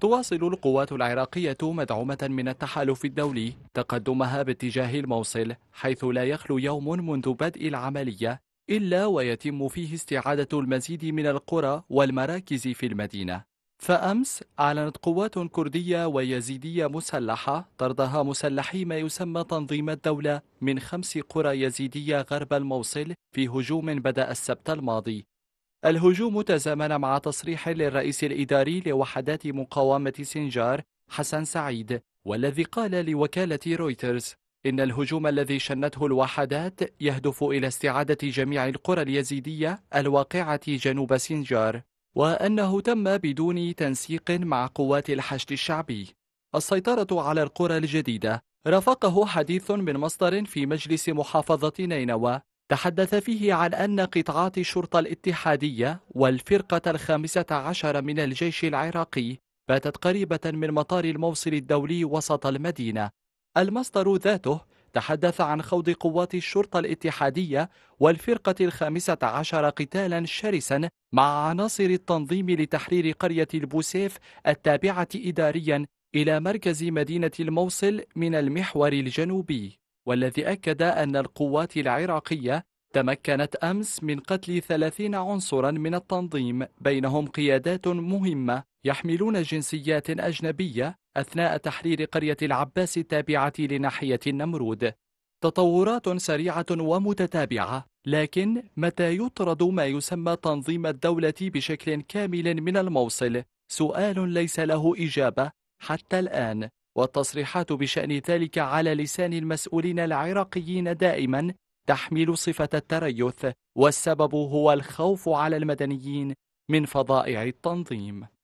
تواصل القوات العراقية مدعومة من التحالف الدولي تقدمها باتجاه الموصل حيث لا يخلو يوم منذ بدء العملية إلا ويتم فيه استعادة المزيد من القرى والمراكز في المدينة فأمس أعلنت قوات كردية ويزيدية مسلحة طردها مسلحي ما يسمى تنظيم الدولة من خمس قرى يزيدية غرب الموصل في هجوم بدأ السبت الماضي الهجوم تزامن مع تصريح للرئيس الإداري لوحدات مقاومة سنجار حسن سعيد والذي قال لوكالة رويترز إن الهجوم الذي شنته الوحدات يهدف إلى استعادة جميع القرى اليزيدية الواقعة جنوب سنجار وأنه تم بدون تنسيق مع قوات الحشد الشعبي السيطرة على القرى الجديدة رافقه حديث من مصدر في مجلس محافظة نينوى تحدث فيه عن أن قطعات الشرطة الاتحادية والفرقة الخامسة عشر من الجيش العراقي باتت قريبة من مطار الموصل الدولي وسط المدينة المصدر ذاته تحدث عن خوض قوات الشرطة الاتحادية والفرقة الخامسة عشر قتالا شرسا مع عناصر التنظيم لتحرير قرية البوسيف التابعة إداريا إلى مركز مدينة الموصل من المحور الجنوبي والذي أكد أن القوات العراقية تمكنت أمس من قتل 30 عنصرا من التنظيم بينهم قيادات مهمة يحملون جنسيات أجنبية أثناء تحرير قرية العباس التابعة لناحية النمرود تطورات سريعة ومتتابعة لكن متى يطرد ما يسمى تنظيم الدولة بشكل كامل من الموصل؟ سؤال ليس له إجابة حتى الآن والتصريحات بشأن ذلك على لسان المسؤولين العراقيين دائما تحمل صفة التريث والسبب هو الخوف على المدنيين من فضائع التنظيم